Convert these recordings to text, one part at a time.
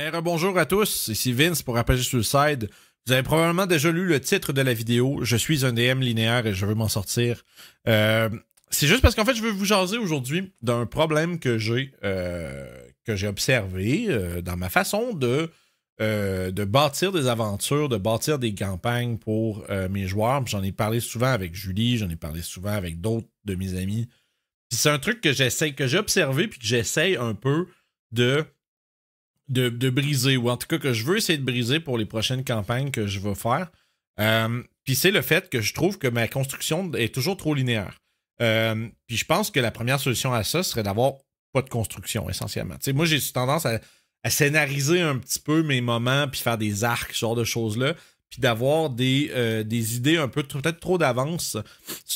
Hey, bonjour à tous, ici Vince pour Apogee Suicide. Vous avez probablement déjà lu le titre de la vidéo. Je suis un DM linéaire et je veux m'en sortir. Euh, c'est juste parce qu'en fait, je veux vous jaser aujourd'hui d'un problème que j'ai euh, que j'ai observé euh, dans ma façon de, de bâtir des aventures, de bâtir des campagnes pour mes joueurs. J'en ai parlé souvent avec Julie, j'en ai parlé souvent avec d'autres de mes amis. C'est un truc que j'essaie, que j'ai observé puis que j'essaye un peu de de, de, briser, ou en tout cas que je veux essayer de briser pour les prochaines campagnes que je veux faire. Euh, puis c'est le fait que je trouve que ma construction est toujours trop linéaire. Euh, puis je pense que la première solution à ça serait d'avoir pas de construction, essentiellement. sais moi, j'ai tendance à, scénariser un petit peu mes moments, puis faire des arcs, ce genre de choses-là, puis d'avoir des, euh, des idées un peu peut-être trop d'avance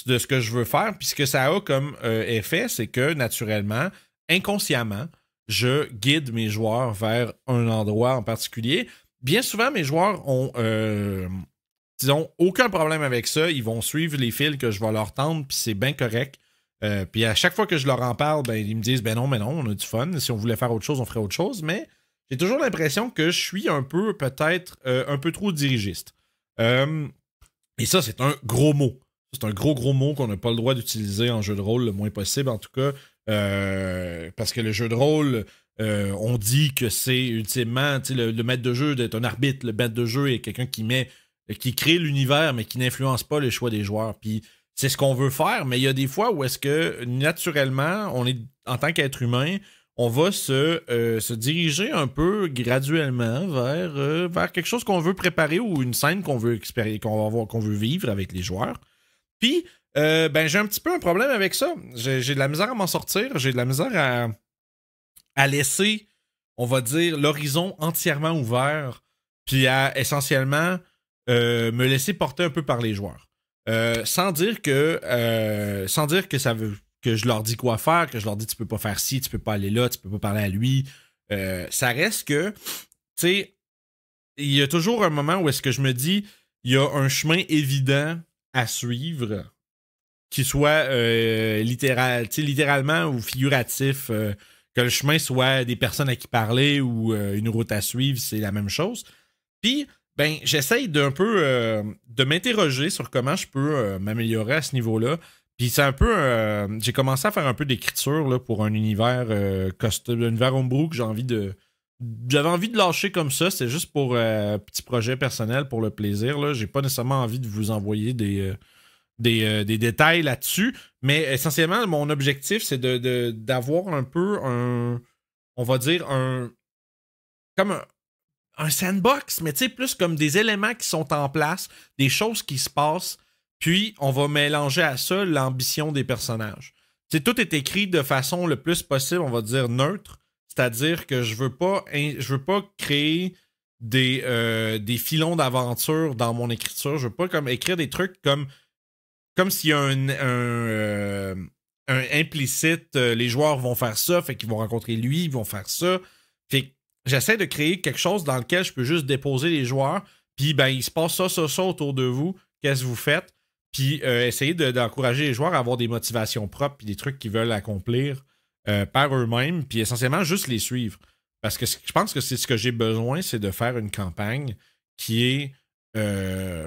de ce que je veux faire. Puis ce que ça a comme effet, c'est que naturellement, inconsciemment, je guide mes joueurs vers un endroit en particulier. Bien souvent, mes joueurs ont, euh, aucun problème avec ça. Ils vont suivre les fils que je vais leur tendre, puis c'est bien correct. Euh, puis à chaque fois que je leur en parle, ben, ils me disent Ben non, mais non, on a du fun. Si on voulait faire autre chose, on ferait autre chose. Mais j'ai toujours l'impression que je suis un peu, peut-être, euh, un peu trop dirigiste. et ça, c'est un gros mot. C'est un gros, gros mot qu'on n'a pas le droit d'utiliser en jeu de rôle le moins possible. En tout cas, euh, parce que le jeu de rôle, euh, on dit que c'est ultimement le, le, maître de jeu d'être un arbitre, le maître de jeu est quelqu'un qui met, qui crée l'univers, mais qui n'influence pas le choix des joueurs. Puis c'est ce qu'on veut faire, mais il y a des fois où est-ce que naturellement, on est en tant qu'être humain, on va se, euh, se diriger un peu graduellement vers, vers quelque chose qu'on veut préparer ou une scène qu'on veut qu'on veut vivre avec les joueurs. Puis euh, ben, j'ai un petit peu un problème avec ça. J'ai de la misère à m'en sortir. J'ai de la misère à, à laisser, on va dire, l'horizon entièrement ouvert, puis à essentiellement euh, me laisser porter un peu par les joueurs. Euh, sans dire que sans dire que ça veut que je leur dis quoi faire, que je leur dis tu peux pas faire ci, tu peux pas aller là, tu peux pas parler à lui. ça reste que, tu sais, il y a toujours un moment où est-ce que je me dis il y a un chemin évident à suivre qui soit euh, littéral, littéralement ou figuratif, euh, que le chemin soit des personnes à qui parler ou euh, une route à suivre, c'est la même chose. Puis, ben, j'essaye d'un peu de m'interroger sur comment je peux m'améliorer à ce niveau-là. Puis c'est un peu, j'ai commencé à faire un peu d'écriture pour un univers un univers homebrew que j'ai envie de, j'avais envie de lâcher comme ça. C'est juste pour un petit projet personnel, pour le plaisir. Là, j'ai pas nécessairement envie de vous envoyer des euh, des, détails là-dessus. Mais essentiellement, mon objectif, c'est d'avoir de, d'avoir un peu un. On va dire un. Comme un, sandbox, mais tu sais, plus comme des éléments qui sont en place, des choses qui se passent, puis on va mélanger à ça l'ambition des personnages. tout est écrit de façon le plus possible, on va dire neutre, c'est-à-dire que je veux pas, je veux pas créer des, euh, des filons d'aventure dans mon écriture. Je veux pas comme écrire des trucs comme comme s'il y a un, euh, implicite, euh, les joueurs vont faire ça, fait qu'ils vont rencontrer lui, ils vont faire ça. Fait j'essaie de créer quelque chose dans lequel je peux juste déposer les joueurs, puis ben il se passe ça, ça, ça autour de vous, qu'est-ce que vous faites, puis euh, essayer d'encourager les joueurs à avoir des motivations propres, puis des trucs qu'ils veulent accomplir par eux-mêmes, puis essentiellement juste les suivre. Parce que je pense que c'est ce que j'ai besoin, c'est de faire une campagne qui est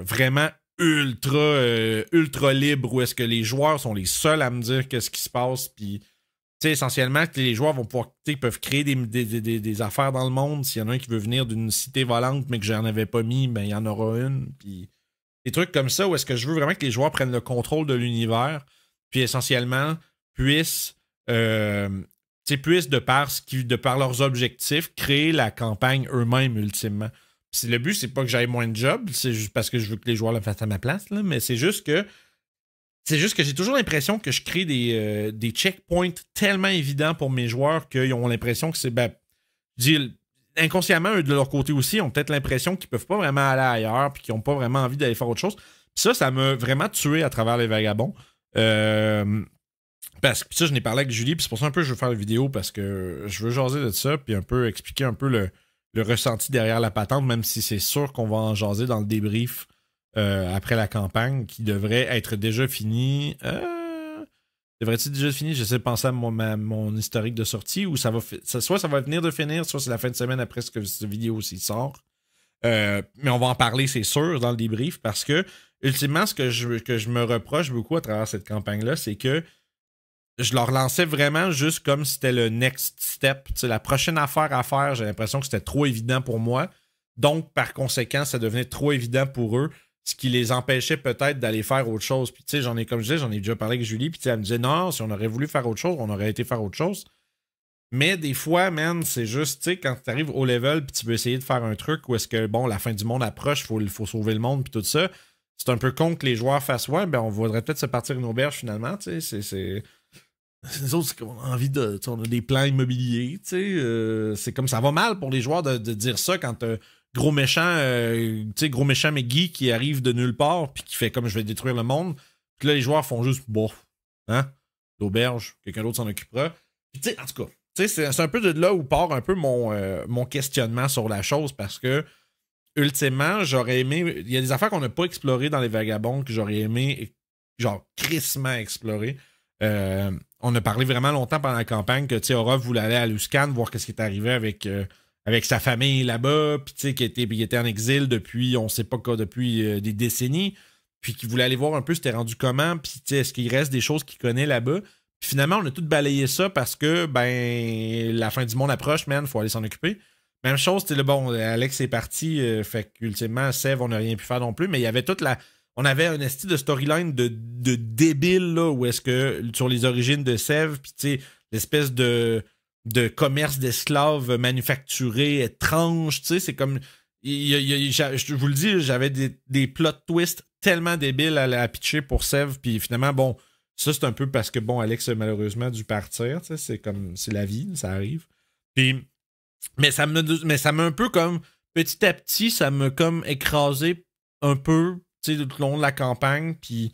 vraiment ultra euh, ultra libre où est-ce que les joueurs sont les seuls à me dire qu'est-ce qui se passe puis essentiellement les joueurs vont pouvoir peuvent créer des, des, affaires dans le monde s'il y en a un qui veut venir d'une cité volante mais que j'en avais pas mis ben il y en aura une puis des trucs comme ça où est-ce que je veux vraiment que les joueurs prennent le contrôle de l'univers puis essentiellement puissent euh, puissent de par de par leurs objectifs créer la campagne eux-mêmes ultimement le but, c'est pas que j'aille moins de job, c'est juste parce que je veux que les joueurs le fassent à ma place, là, mais c'est juste que. C'est juste que j'ai toujours l'impression que je crée des, euh, des, checkpoints tellement évidents pour mes joueurs qu'ils ont l'impression que c'est. Ben, inconsciemment, eux de leur côté aussi, ont peut-être l'impression qu'ils peuvent pas vraiment aller ailleurs puis qu'ils n'ont pas vraiment envie d'aller faire autre chose. ça, ça m'a vraiment tué à travers les vagabonds. Euh, parce que ça, je n'ai parlé avec Julie, puis c'est pour ça un peu que je veux faire la vidéo parce que je veux jaser de ça, puis un peu expliquer un peu le, le ressenti derrière la patente, même si c'est sûr qu'on va en jaser dans le débrief euh, après la campagne, qui devrait être déjà fini. Euh, devrait-il déjà fini? J'essaie de penser à mon, historique de sortie, ou ça va soit ça va venir de finir, soit c'est la fin de semaine après ce que cette vidéo aussi sort. Euh, mais on va en parler, c'est sûr, dans le débrief, parce que ultimement, ce que je me reproche beaucoup à travers cette campagne-là, c'est que je leur lançais vraiment juste comme c'était le next step. la prochaine affaire à faire, j'ai l'impression que c'était trop évident pour moi. Donc, par conséquent, ça devenait trop évident pour eux, ce qui les empêchait peut-être d'aller faire autre chose. Puis, tu sais, j'en ai, comme je disais, j'en ai déjà parlé avec Julie, puis elle me disait non, si on aurait voulu faire autre chose, on aurait été faire autre chose. Mais des fois, man, c'est juste, tu sais, quand tu arrives au level, puis tu veux essayer de faire un truc où est-ce que, bon, la fin du monde approche, il faut, sauver le monde, puis tout ça. C'est un peu con que les joueurs fassent, ouais, ben, on voudrait peut-être se partir une auberge finalement, tu sais. C'est les autres, on a envie de. On a des plans immobiliers. Euh, c'est comme ça va mal pour les joueurs de, dire ça quand un gros méchant, euh, sais gros méchant mais qui arrive de nulle part puis qui fait comme je vais détruire le monde. là, les joueurs font juste bof, hein? L'auberge, quelqu'un d'autre s'en occupera. Puis en tout cas, c'est un peu de là où part un peu mon, euh, mon questionnement sur la chose parce que ultimement, j'aurais aimé. Il y a des affaires qu'on n'a pas explorées dans les vagabonds que j'aurais aimé genre crissement explorer. Euh, on a parlé vraiment longtemps pendant la campagne que Aurov voulait aller à Luscan voir ce qui est arrivé avec, euh, avec sa famille là-bas, puis qui était, était en exil depuis, on sait pas quoi, depuis euh, des décennies, puis qu'il voulait aller voir un peu c'était rendu comment, puis est-ce qu'il reste des choses qu'il connaît là-bas. Puis finalement, on a tout balayé ça parce que ben la fin du monde approche, man, faut aller s'en occuper. Même chose, le bon, Alex est parti, fait qu'ultimement, Sèvres, on n'a rien pu faire non plus, mais il y avait toute la on avait un style de storyline de, de débile, là, où est-ce que, sur les origines de Sèvres, puis tu sais, l'espèce de, de commerce d'esclaves manufacturés étrange, tu sais, c'est comme... je vous le dis, j'avais des, des plot twists tellement débiles à, la pitcher pour Sèvres, puis finalement, bon, ça c'est un peu parce que, bon, Alex malheureusement dû partir, tu sais, c'est comme, c'est la vie, ça arrive. Puis, mais ça me, mais ça m'a un peu comme, petit à petit, ça m'a comme écrasé un peu tout le long de la campagne. Puis,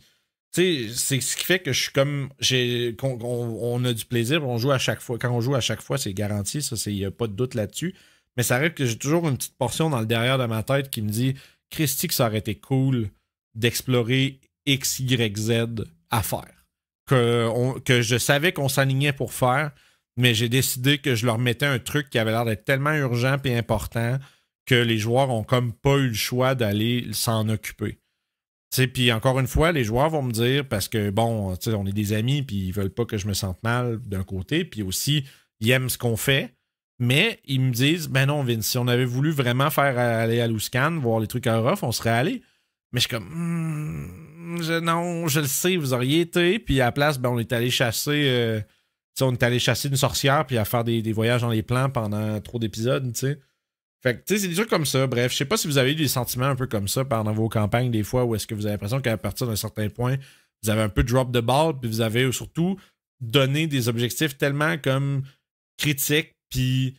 c'est ce qui fait que je suis comme. J'ai, on, a du plaisir, on joue à chaque fois. Quand on joue à chaque fois, c'est garanti, ça, il n'y a pas de doute là-dessus. Mais ça arrive que j'ai toujours une petite portion dans le derrière de ma tête qui me dit Christy, que ça aurait été cool d'explorer X, Y, Z à faire. Que, que je savais qu'on s'alignait pour faire, mais j'ai décidé que je leur mettais un truc qui avait l'air d'être tellement urgent et important que les joueurs ont comme pas eu le choix d'aller s'en occuper. Puis encore une fois, les joueurs vont me dire, parce que bon, on est des amis, puis ils veulent pas que je me sente mal d'un côté, puis aussi, ils aiment ce qu'on fait. Mais ils me disent, ben non, Vince, si on avait voulu vraiment faire aller à Louscan, voir les trucs à Ruff, on serait allé. Mais je suis comme, hmm, non, je le sais, vous auriez été. Puis à la place, ben, on est allé chasser, euh, on est allé chasser une sorcière, puis à faire des, des voyages dans les plans pendant trop d'épisodes, tu sais. Fait que, tu sais, c'est des trucs comme ça. Bref, je sais pas si vous avez eu des sentiments un peu comme ça pendant vos campagnes, des fois, où est-ce que vous avez l'impression qu'à partir d'un certain point, vous avez un peu drop de ball, puis vous avez surtout donné des objectifs tellement comme critiques, puis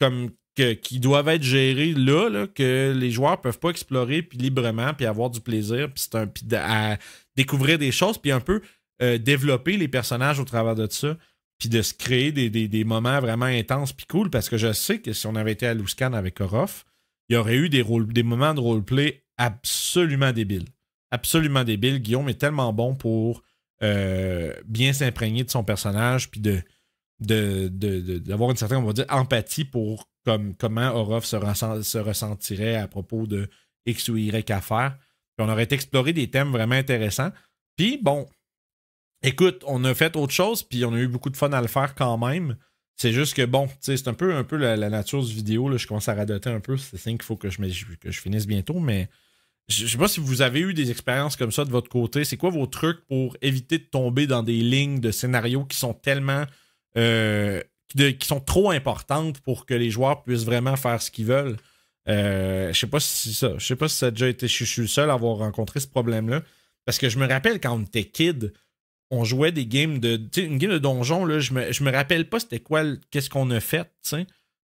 comme que, qui doivent être gérés là, là, que les joueurs peuvent pas explorer, puis librement, puis avoir du plaisir, puis c'est un, puis à découvrir des choses, puis un peu euh, développer les personnages au travers de ça puis de se créer des, moments vraiment intenses puis cool, parce que je sais que si on avait été à Luscan avec Orof, il y aurait eu des, des moments de roleplay absolument débiles. Absolument débiles. Guillaume est tellement bon pour euh, bien s'imprégner de son personnage, puis de d'avoir une certaine, on va dire, empathie pour comme, comment Orof se, ressentirait à propos de X ou Y qu'à faire. Puis on aurait exploré des thèmes vraiment intéressants. Puis bon, écoute, on a fait autre chose, puis on a eu beaucoup de fun à le faire quand même. C'est juste que bon, c'est un peu, un peu la, nature du vidéo. je commence à radoter un peu. C'est signe qu'il faut que je, finisse bientôt, mais je, ne sais pas si vous avez eu des expériences comme ça de votre côté. C'est quoi vos trucs pour éviter de tomber dans des lignes de scénarios qui sont tellement. Euh, qui sont trop importantes pour que les joueurs puissent vraiment faire ce qu'ils veulent? Euh, je sais pas si ça. Je sais pas si ça a déjà été. je suis le seul à avoir rencontré ce problème-là. Parce que je me rappelle quand on était kid, on jouait des games de. une game de donjon, là, je me, me rappelle pas c'était quoi, qu'est-ce qu'on a fait,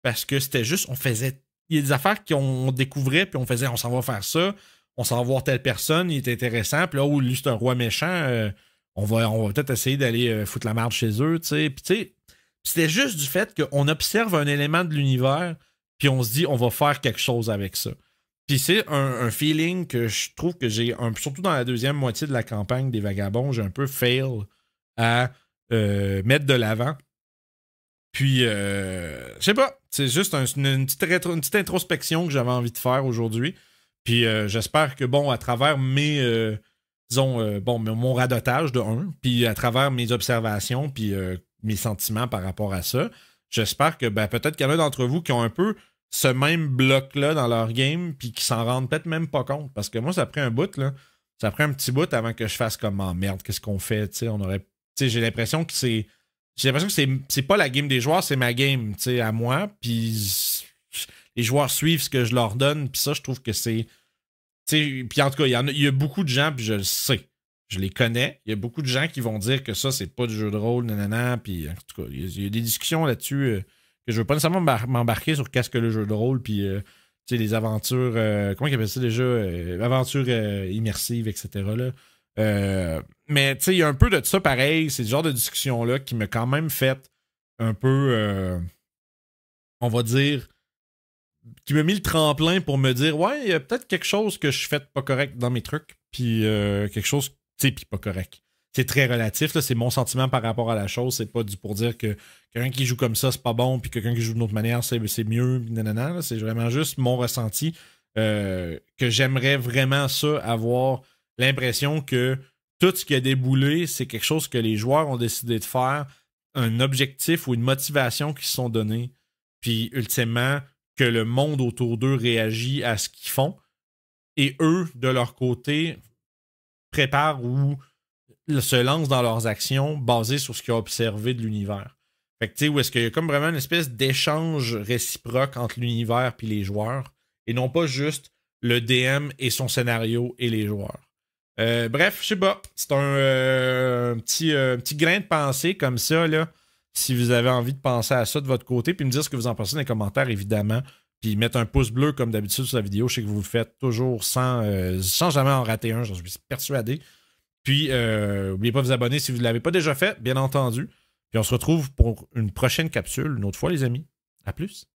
Parce que c'était juste, on faisait. Il y a des affaires qu'on découvrait, puis on faisait, on s'en va faire ça, on s'en va voir telle personne, il est intéressant, puis là, il oh, lui, c'est un roi méchant, euh, on va, on va peut-être essayer d'aller euh, foutre la merde chez eux, tu sais. Puis, tu sais, c'était juste du fait qu'on observe un élément de l'univers, puis on se dit, on va faire quelque chose avec ça. Puis c'est un, feeling que je trouve que j'ai, surtout dans la deuxième moitié de la campagne des Vagabonds, j'ai un peu fail à euh, mettre de l'avant. Puis, euh, je sais pas, c'est juste une, petite introspection que j'avais envie de faire aujourd'hui. Puis euh, j'espère que, bon, à travers mes, euh, disons, bon, mon radotage de un, puis à travers mes observations, puis mes sentiments par rapport à ça, j'espère que ben, peut-être qu'il y en a d'entre vous qui ont un peu ce même bloc-là dans leur game, puis qui s'en rendent peut-être même pas compte. Parce que moi, ça a pris un bout, là. Ça a pris un petit bout avant que je fasse comme ah, merde, qu'est-ce qu'on fait? on aurait. J'ai l'impression que c'est. J'ai l'impression que c'est, c'est pas la game des joueurs, c'est ma game, tu sais à moi. Puis les joueurs suivent ce que je leur donne. Puis ça, je trouve que c'est. Puis en tout cas, il y, a, beaucoup de gens, puis je le sais je les connais. Il y a beaucoup de gens qui vont dire que ça, c'est pas du jeu de rôle, nanana. Puis, en tout cas, il y, a des discussions là-dessus euh, que je veux pas nécessairement m'embarquer sur qu'est-ce que le jeu de rôle, puis euh, les aventures, euh, comment déjà, euh, aventures immersives, etc. Là. mais il y a un peu de ça pareil, c'est le genre de discussion-là qui m'a quand même fait un peu, on va dire, qui m'a mis le tremplin pour me dire, ouais, il y a peut-être quelque chose que je fais pas correct dans mes trucs, puis quelque chose, tu sais, pas correct c'est très relatif. C'est mon sentiment par rapport à la chose. C'est pas du pour dire que quelqu'un qui joue comme ça, c'est pas bon, puis quelqu'un qui joue d'une autre manière, c'est mieux. C'est vraiment juste mon ressenti euh, que j'aimerais vraiment ça, avoir l'impression que tout ce qui a déboulé, c'est quelque chose que les joueurs ont décidé de faire, un objectif ou une motivation qui se sont donnés, puis ultimement que le monde autour d'eux réagit à ce qu'ils font, et eux, de leur côté, préparent ou se lancent dans leurs actions basées sur ce qu'ils ont observé de l'univers. Fait que, tu sais, où est-ce qu'il y a comme vraiment une espèce d'échange réciproque entre l'univers puis les joueurs, et non pas juste le DM et son scénario et les joueurs. Euh, bref, je sais pas, c'est un, euh, petit, euh, petit grain de pensée comme ça, là, si vous avez envie de penser à ça de votre côté, puis me dire ce que vous en pensez dans les commentaires, évidemment, puis mettre un pouce bleu comme d'habitude sur la vidéo, je sais que vous le faites toujours sans, sans jamais en rater un, je suis persuadé. Puis, n'oubliez euh, pas de vous abonner si vous ne l'avez pas déjà fait, bien entendu. Puis, on se retrouve pour une prochaine capsule, une autre fois, les amis. À plus.